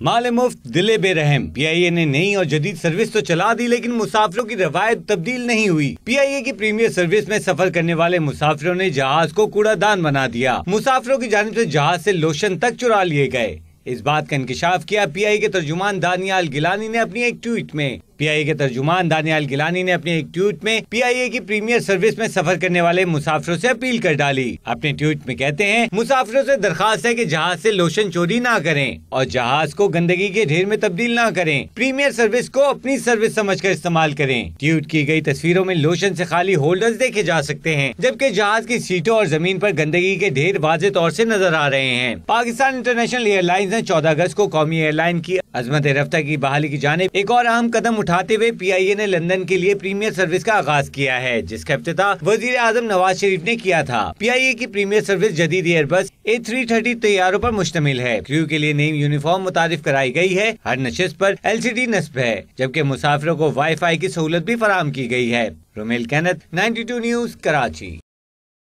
مال مفت دلے بے رحم پی آئی اے نے نئی اور جدید سروس تو چلا دی لیکن مسافروں کی روایت تبدیل نہیں ہوئی پی آئی اے کی پریمیر سروس میں سفر کرنے والے مسافروں نے جہاز کو کوڑا دان بنا دیا مسافروں کی جانب سے جہاز سے لوشن تک چرا لیے گئے اس بات کا انکشاف کیا پی آئی کے ترجمان دانیال گلانی گیلانی نے اپنی ایک ٹویٹ میں پی آئی اے کے ترجمان دانیال گیلانی نے اپنے ایک ٹویٹ میں پی آئی اے کی پریمیئر سروس میں سفر کرنے والے مسافروں سے اپیل کر ڈالی اپنے ٹویٹ میں کہتے ہیں مسافروں سے درخواست ہے کہ جہاز سے لوشن چوری نہ کریں اور جہاز کو گندگی کے ڈھیر میں تبدیل نہ کریں پریمیئر سروس کو اپنی سروس سمجھ کر استعمال کریں ٹویٹ کی گئی تصویروں میں لوشن سے خالی ہولڈرز دیکھے جا سکتے ہیں جبکہ جہاز کی سیٹوں اور زمین پر گندگی کے ڈھیر واضح طور سے نظر آ رہے ہیں پاکستان انٹرنیشنل ایئر لائنز نے چودہ اگست کو قومی ایئر لائن کی عظمت رفتہ کی بحالی کی جانب ایک اور اہم قدم اٹھاتے ہوئے پی آئی اے نے لندن کے لیے پریمیئر سروس کا آغاز کیا ہے جس کا افتتاح وزیر اعظم نواز شریف نے کیا تھا پی آئی اے کی پریمیئر سروس جدید ایئر بس اے تھری تھرٹی تیاروں پر مشتمل ہے کریو کے لیے نئی یونیفارم متعارف کرائی گئی ہے ہر نشست پر ایل سی ڈی نصب ہے جبکہ مسافروں کو وائی فائی کی سہولت بھی فراہم کی گئی ہے رومیل کینت نائنٹی ٹو نیوز کراچی